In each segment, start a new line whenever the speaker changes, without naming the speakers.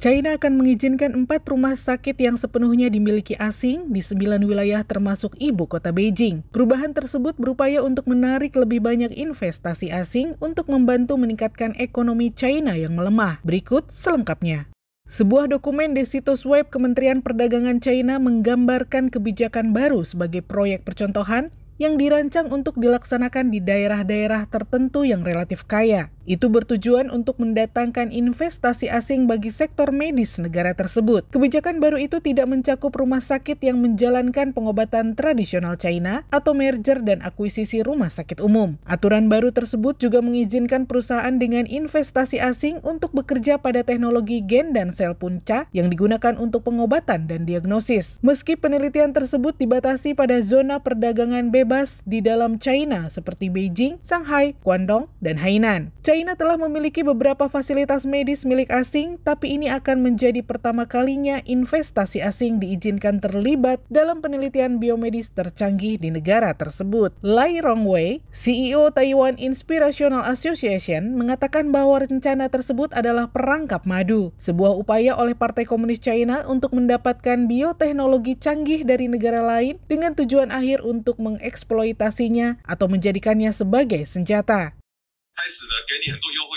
China akan mengizinkan empat rumah sakit yang sepenuhnya dimiliki asing di sembilan wilayah termasuk ibu kota Beijing. Perubahan tersebut berupaya untuk menarik lebih banyak investasi asing untuk membantu meningkatkan ekonomi China yang melemah. Berikut selengkapnya. Sebuah dokumen di situs web Kementerian Perdagangan China menggambarkan kebijakan baru sebagai proyek percontohan yang dirancang untuk dilaksanakan di daerah-daerah tertentu yang relatif kaya. Itu bertujuan untuk mendatangkan investasi asing bagi sektor medis negara tersebut. Kebijakan baru itu tidak mencakup rumah sakit yang menjalankan pengobatan tradisional China atau merger dan akuisisi rumah sakit umum. Aturan baru tersebut juga mengizinkan perusahaan dengan investasi asing untuk bekerja pada teknologi gen dan sel punca yang digunakan untuk pengobatan dan diagnosis. Meski penelitian tersebut dibatasi pada zona perdagangan bebas di dalam China seperti Beijing, Shanghai, Guangdong, dan Hainan. China telah memiliki beberapa fasilitas medis milik asing, tapi ini akan menjadi pertama kalinya investasi asing diizinkan terlibat dalam penelitian biomedis tercanggih di negara tersebut. Lai Rongwei, CEO Taiwan Inspirational Association, mengatakan bahwa rencana tersebut adalah perangkap madu, sebuah upaya oleh Partai Komunis China untuk mendapatkan bioteknologi canggih dari negara lain dengan tujuan akhir untuk mengeksploitasinya atau menjadikannya sebagai senjata.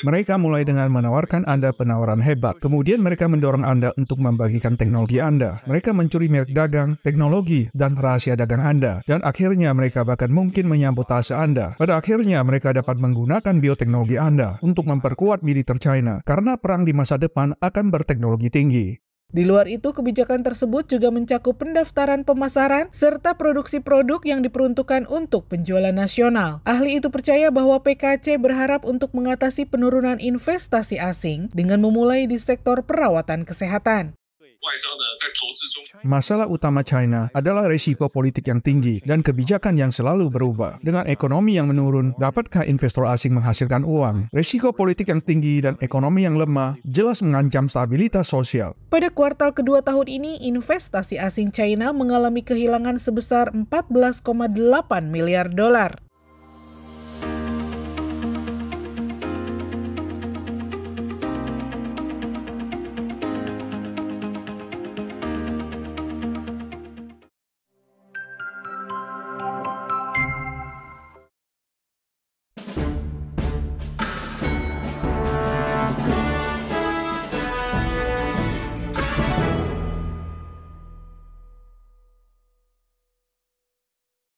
Mereka mulai dengan menawarkan Anda penawaran hebat. Kemudian mereka mendorong Anda untuk membagikan teknologi Anda. Mereka mencuri merek dagang, teknologi, dan rahasia dagang Anda. Dan akhirnya mereka bahkan mungkin menyambut menyabotase Anda. Pada akhirnya mereka dapat menggunakan bioteknologi Anda untuk memperkuat militer China. Karena perang di masa depan akan berteknologi tinggi. Di luar itu, kebijakan tersebut juga mencakup pendaftaran pemasaran
serta produksi produk yang diperuntukkan untuk penjualan nasional. Ahli itu percaya bahwa PKC berharap untuk mengatasi penurunan investasi asing dengan memulai di sektor perawatan kesehatan.
Masalah utama China adalah risiko politik yang tinggi dan kebijakan yang selalu berubah. Dengan ekonomi yang menurun, dapatkah investor asing menghasilkan uang? Risiko politik yang tinggi dan ekonomi yang lemah jelas mengancam stabilitas sosial.
Pada kuartal kedua tahun ini, investasi asing China mengalami kehilangan sebesar 14,8 miliar dolar.